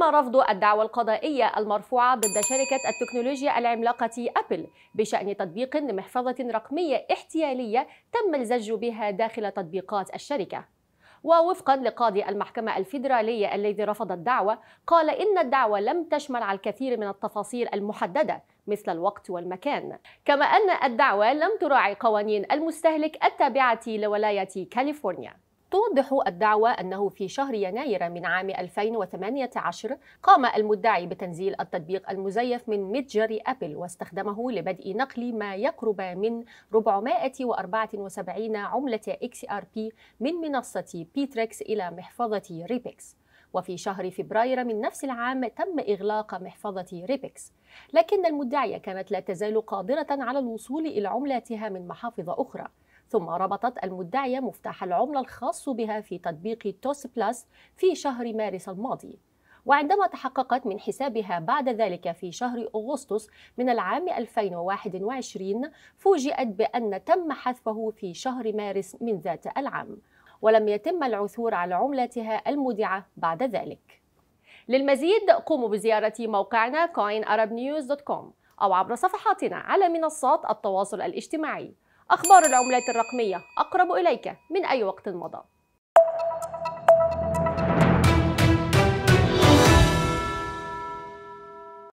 تم رفض الدعوى القضائية المرفوعة ضد شركة التكنولوجيا العملاقة أبل بشأن تطبيق لمحفظة رقمية احتيالية تم الزج بها داخل تطبيقات الشركة ووفقا لقاضي المحكمة الفيدرالية الذي رفض الدعوة قال إن الدعوة لم تشمل على الكثير من التفاصيل المحددة مثل الوقت والمكان كما أن الدعوة لم تراعي قوانين المستهلك التابعة لولاية كاليفورنيا توضح الدعوى أنه في شهر يناير من عام 2018 قام المدعي بتنزيل التطبيق المزيف من متجر أبل واستخدمه لبدء نقل ما يقرب من 474 عملة اكس ار بي من منصة بيتريكس إلى محفظة ريبكس وفي شهر فبراير من نفس العام تم إغلاق محفظة ريبكس لكن المدعية كانت لا تزال قادرة على الوصول إلى عملاتها من محافظ أخرى ثم ربطت المدعية مفتاح العملة الخاص بها في تطبيق توس بلس في شهر مارس الماضي وعندما تحققت من حسابها بعد ذلك في شهر أغسطس من العام 2021 فوجئت بأن تم حذفه في شهر مارس من ذات العام ولم يتم العثور على عملتها المودعة بعد ذلك للمزيد قوموا بزيارة موقعنا coinarabnews.com أو عبر صفحاتنا على منصات التواصل الاجتماعي أخبار العملات الرقمية أقرب إليك من أي وقت مضى